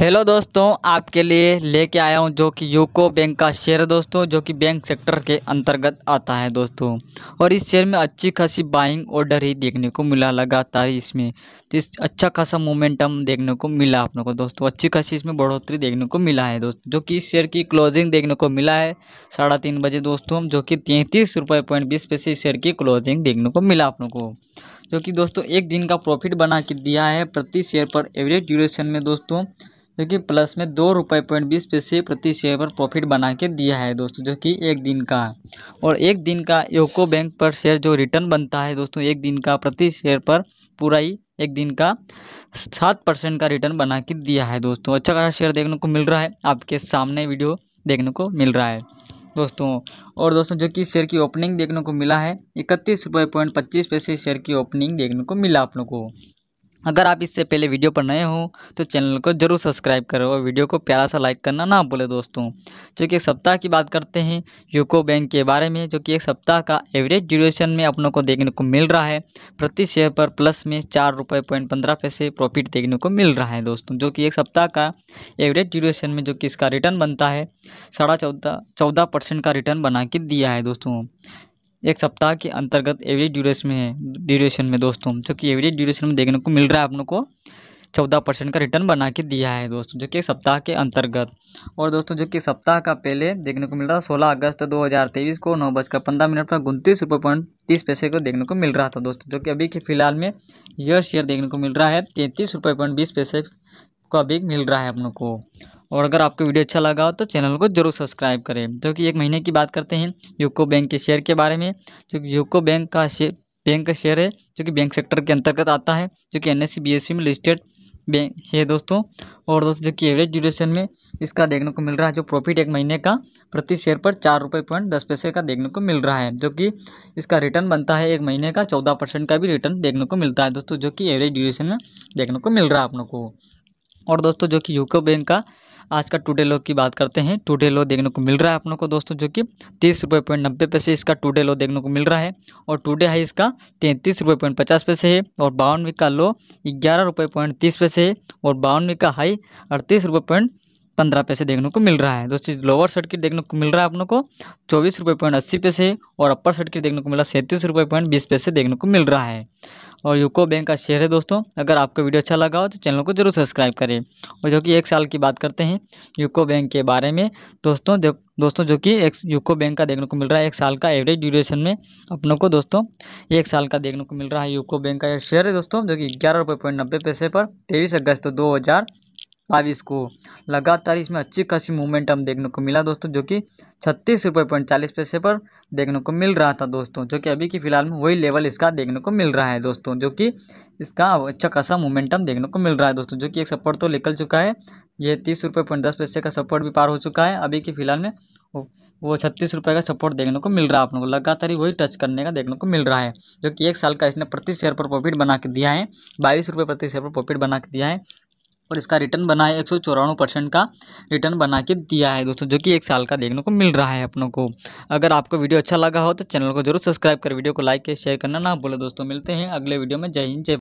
hello दोस्तों आपके लिए लेके आया हूँ जो कि यूको बैंक का शेयर है दोस्तों जो कि बैंक सेक्टर के अंतर्गत आता है दोस्तों और इस शेयर में अच्छी खासी बाइंग ऑर्डर ही देखने को मिला लगातार इसमें तो इस अच्छा खासा मोमेंटम देखने को मिला आप लोगों को दोस्तों अच्छी खासी इसमें बढ़ोतरी देखने को मिला है दोस्तों जो कि इस शेयर की क्लोजिंग देखने को मिला है साढ़े तीन बजे दोस्तों जो कि तैंतीस रुपये पॉइंट बीस पैसे इस शेयर की क्लोजिंग देखने को मिला आप लोगों को जो कि दोस्तों एक दिन का प्रॉफिट बना के दिया है प्रति शेयर पर एवरेज ड्यूरेशन में दोस्तों जो कि प्लस में दो रुपये पॉइंट बीस पैसे प्रति शेयर पर प्रॉफिट बना के दिया है दोस्तों जो कि एक दिन का है और एक दिन का यूको बैंक पर शेयर जो रिटर्न बनता है दोस्तों एक दिन का प्रति शेयर पर पूरा ही एक दिन का सात परसेंट का रिटर्न बना के दिया है दोस्तों अच्छा खासा शेयर देखने को मिल रहा है आपके सामने वीडियो देखने को मिल रहा है दोस्तों और दोस्तों जो कि शेयर की ओपनिंग देखने को मिला है इकतीस रुपये पॉइंट पच्चीस पैसे शेयर की ओपनिंग देखने को मिला आप लोगों को अगर आप इससे पहले वीडियो पर नए हो तो चैनल को जरूर सब्सक्राइब करो और वीडियो को प्यारा सा लाइक करना ना भूले दोस्तों जो कि एक सप्ताह की बात करते हैं यूको बैंक के बारे में जो कि एक सप्ताह का एवरेज ड्यूरेशन में अपनों को देखने को मिल रहा है प्रति शेयर पर प्लस में चार रुपये पॉइंट पंद्रह पैसे प्रॉफिट देखने को मिल रहा है दोस्तों जो कि एक सप्ताह का एवरेज ड्यूरेशन में जो कि इसका रिटर्न बनता है साढ़ा चौदह चौदह परसेंट का रिटर्न बना के दिया है दोस्तों एक सप्ताह के अंतर्गत एवरेज ड्यूरेशन में है ड्यूरेशन में दोस्तों जो कि एवरेज ड्यूरेशन में देखने को मिल रहा है आप लोग को चौदह परसेंट का रिटर्न बना के दिया है दोस्तों जो कि सप्ताह के अंतर्गत और दोस्तों जो कि सप्ताह का पहले देखने को मिल रहा सोलह अगस्त दो हज़ार तेईस को नौ बजकर पंद्रह मिनट पर उनतीस रुपये पॉइंट तीस पैसे को देखने को मिल रहा था दोस्तों जो कि अभी के फिलहाल में यह शेयर देखने को मिल रहा है तैंतीस रुपये पॉइंट बीस पैसे को अभी मिल रहा है अपनों को और अगर आपको वीडियो अच्छा लगा हो तो चैनल को जरूर सब्सक्राइब करें तो कि एक महीने की बात करते हैं यूको बैंक के शेयर के बारे में जो यूको बैंक का शेयर बैंक का शेयर है जो कि बैंक सेक्टर के अंतर्गत आता है जो कि एन एस में लिस्टेड बैंक है दोस्तों और दोस्तों जो कि एवरेज ड्यूरेशन में इसका देखने को मिल रहा है जो प्रॉफिट एक महीने का प्रति शेयर पर चार रुपये पॉइंट दस पैसे का देखने को मिल रहा है जो कि इसका रिटर्न बनता है एक महीने का चौदह परसेंट का भी रिटर्न देखने को मिलता है दोस्तों जो कि एवरेज ड्यूरेशन में देखने को मिल रहा है आप लोग को और दोस्तों जो कि यूको बैंक का आज का टूडे लो की बात करते हैं टूडे लो देखने को मिल रहा है आप लोग को दोस्तों जो कि तीस रुपये पॉइंट नब्बे पैसे इसका टूडे लो देखने को मिल रहा है और टूडे हाई इसका तैंतीस रुपये पॉइंट पचास पैसे है और बावनवे का लो ग्यारह रुपये पॉइंट तीस पैसे है और बावनवे का हाई अड़तीस रुपये पॉइंट पंद्रह पैसे देखने को मिल रहा है दोस्तों लोअर सर्किट देखने को मिल रहा है आप लोग को चौबीस रुपये पॉइंट अस्सी पैसे और अपर सर्किट देखने को मिला सैंतीस रुपये पॉइंट बीस पैसे देखने को मिल रहा है और यूको बैंक का शेयर है दोस्तों अगर आपको वीडियो अच्छा लगा हो तो चैनल को जरूर सब्सक्राइब करें और जो कि एक साल की बात करते हैं यूको बैंक के बारे में दोस्तों दोस्तों जो कि एक यूको बैंक का देखने को मिल रहा है एक साल का एवरेज ड्यूरेशन में अपनों को दोस्तों एक साल का देखने को मिल रहा है यूको बैंक का एक शेयर है दोस्तों जो कि ग्यारह रुपये पॉइंट नब्बे पैसे पर तेईस अगस्त दो हज़ार अब को लगातार इसमें अच्छी खासी मोमेंटम देखने को मिला दोस्तों जो कि छत्तीस रुपये पॉइंट चालीस पैसे पर देखने को मिल रहा था दोस्तों जो कि अभी की फ़िलहाल में वही लेवल इसका देखने को मिल रहा है दोस्तों जो कि इसका अच्छा खासा मोमेंटम देखने को मिल रहा है दोस्तों जो कि एक सपोर्ट तो निकल चुका है ये तीस रुपये पॉइंट दस पैसे का सपोर्ट भी पार हो चुका है अभी की फ़िलहाल में वो छत्तीस रुपये का सपोर्ट देखने को मिल रहा है आप लोगों को लगातार ही वही टच करने का देखने को मिल रहा है जो कि एक साल का इसने प्रति शेयर पर प्रॉफिट बना के दिया है बाईस रुपये प्रति शेयर पर प्रॉफिट बना के दिया है और इसका रिटर्न बना है एक सौ चौरानवे परसेंट का रिटर्न बना के दिया है दोस्तों जो कि एक साल का देखने को मिल रहा है अपनों को अगर आपको वीडियो अच्छा लगा हो तो चैनल को जरूर सब्सक्राइब कर वीडियो को लाइक शेयर करना ना बोले दोस्तों मिलते हैं अगले वीडियो में जय हिंद जय